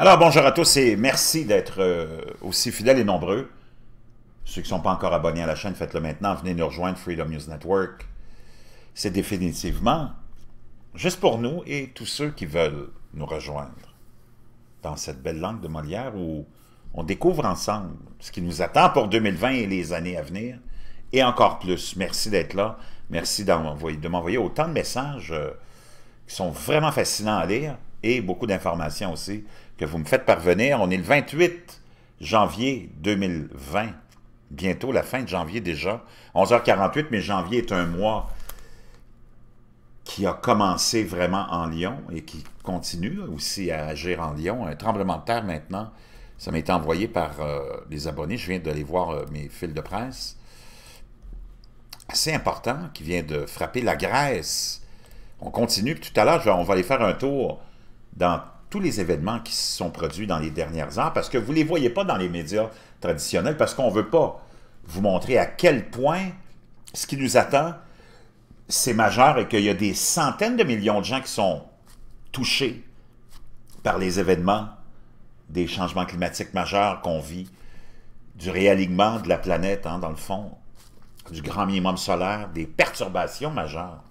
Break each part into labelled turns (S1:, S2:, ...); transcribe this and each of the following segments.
S1: Alors, bonjour à tous et merci d'être euh, aussi fidèles et nombreux. Ceux qui ne sont pas encore abonnés à la chaîne, faites-le maintenant. Venez nous rejoindre, Freedom News Network. C'est définitivement juste pour nous et tous ceux qui veulent nous rejoindre dans cette belle langue de Molière où on découvre ensemble ce qui nous attend pour 2020 et les années à venir. Et encore plus, merci d'être là. Merci de m'envoyer autant de messages euh, qui sont vraiment fascinants à lire et beaucoup d'informations aussi que vous me faites parvenir. On est le 28 janvier 2020, bientôt la fin de janvier déjà, 11h48, mais janvier est un mois qui a commencé vraiment en Lyon et qui continue aussi à agir en Lyon. Un tremblement de terre maintenant, ça m'a été envoyé par les euh, abonnés, je viens d'aller voir euh, mes fils de presse, assez important, qui vient de frapper la Grèce. On continue, tout à l'heure, on va aller faire un tour dans tous les événements qui se sont produits dans les dernières années, parce que vous ne les voyez pas dans les médias traditionnels, parce qu'on ne veut pas vous montrer à quel point ce qui nous attend, c'est majeur et qu'il y a des centaines de millions de gens qui sont touchés par les événements des changements climatiques majeurs qu'on vit, du réalignement de la planète, hein, dans le fond, du grand minimum solaire, des perturbations majeures.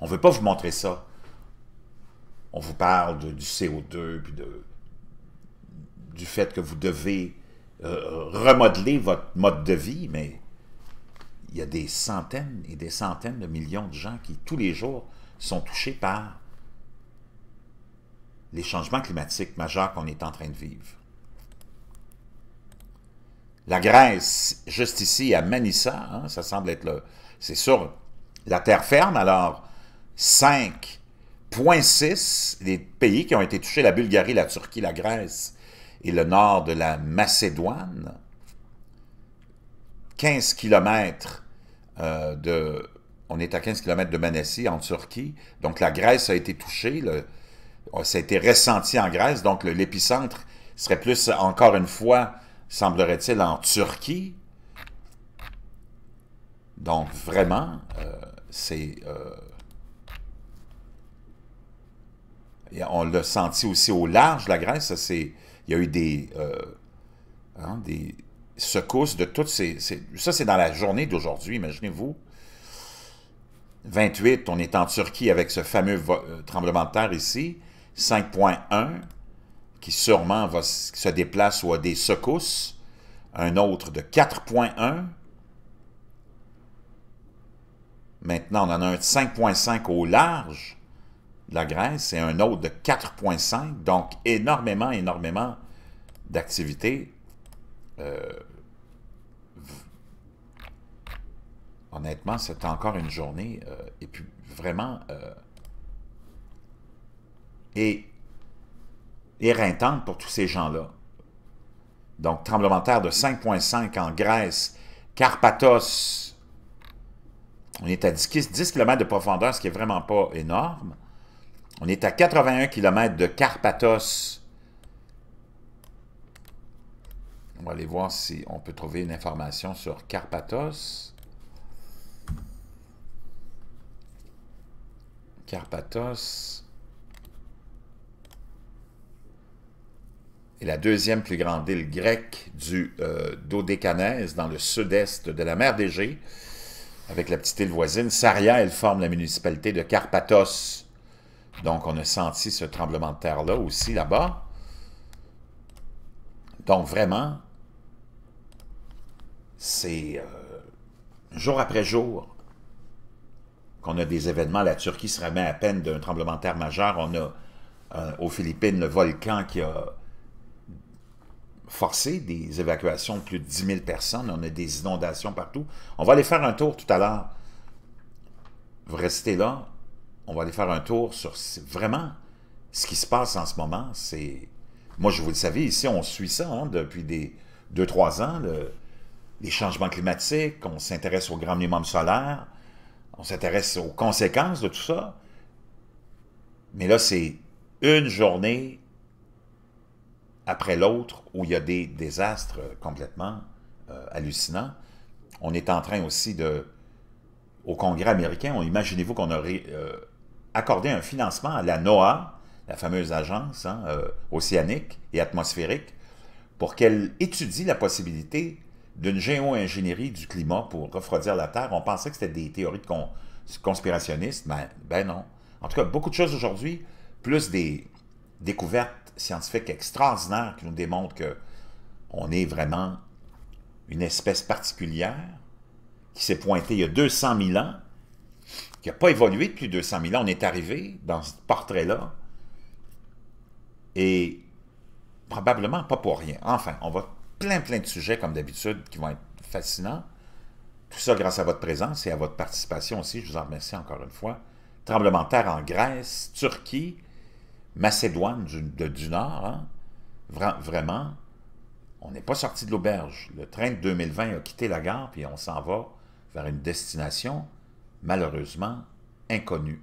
S1: On ne veut pas vous montrer ça on vous parle du CO2, puis de, du fait que vous devez euh, remodeler votre mode de vie, mais il y a des centaines et des centaines de millions de gens qui, tous les jours, sont touchés par les changements climatiques majeurs qu'on est en train de vivre. La Grèce, juste ici, à Manissa, hein, ça semble être le... C'est sûr, la terre ferme, alors cinq... Point 6, les pays qui ont été touchés, la Bulgarie, la Turquie, la Grèce et le nord de la Macédoine. 15 km euh, de... On est à 15 km de Manassie en Turquie. Donc, la Grèce a été touchée. ça a été ressenti en Grèce. Donc, l'épicentre serait plus, encore une fois, semblerait-il, en Turquie. Donc, vraiment, euh, c'est... Euh, on l'a senti aussi au large la Grèce. il y a eu des, euh, hein, secousses de toutes ces... ça, c'est dans la journée d'aujourd'hui, imaginez-vous. 28, on est en Turquie avec ce fameux euh, tremblement de terre ici. 5.1, qui sûrement va, se déplace ou a des secousses. Un autre de 4.1. Maintenant, on en a un de 5.5 au large la Grèce c'est un autre de 4,5. Donc, énormément, énormément d'activités. Euh, honnêtement, c'est encore une journée. Euh, et puis, vraiment... Euh, éreintante pour tous ces gens-là. Donc, tremblement de terre de 5,5 en Grèce, Carpathos, on est à 10, km de profondeur, ce qui est vraiment pas énorme. On est à 81 km de Carpathos. On va aller voir si on peut trouver une information sur Carpathos. Carpathos. est la deuxième plus grande île grecque du euh, Dodécanèse, dans le sud-est de la mer d'Égée. Avec la petite île voisine, Saria, elle forme la municipalité de Carpathos. Donc, on a senti ce tremblement de terre-là aussi, là-bas. Donc, vraiment, c'est euh, jour après jour qu'on a des événements. La Turquie se remet à peine d'un tremblement de terre majeur. On a euh, aux Philippines le volcan qui a forcé des évacuations de plus de 10 000 personnes. On a des inondations partout. On va aller faire un tour tout à l'heure. Vous restez là on va aller faire un tour sur vraiment ce qui se passe en ce moment. C'est Moi, je vous le savez, ici, on suit ça hein, depuis des trois trois ans, le... les changements climatiques, on s'intéresse au grand minimum solaire, on s'intéresse aux conséquences de tout ça. Mais là, c'est une journée après l'autre où il y a des désastres complètement euh, hallucinants. On est en train aussi de... Au Congrès américain, imaginez-vous qu'on aurait accorder un financement à la NOAA, la fameuse agence hein, euh, océanique et atmosphérique, pour qu'elle étudie la possibilité d'une géo-ingénierie du climat pour refroidir la Terre. On pensait que c'était des théories de conspirationnistes, mais ben, non. En tout cas, beaucoup de choses aujourd'hui, plus des découvertes scientifiques extraordinaires qui nous démontrent que on est vraiment une espèce particulière qui s'est pointée il y a 200 000 ans qui n'a pas évolué depuis 200 000 ans. On est arrivé dans ce portrait-là et probablement pas pour rien. Enfin, on va plein, plein de sujets comme d'habitude qui vont être fascinants. Tout ça grâce à votre présence et à votre participation aussi. Je vous en remercie encore une fois. Tremblement terre en Grèce, Turquie, Macédoine du, Nord. Hein. vraiment, on n'est pas sorti de l'auberge. Le train de 2020 a quitté la gare, puis on s'en va vers une destination malheureusement inconnu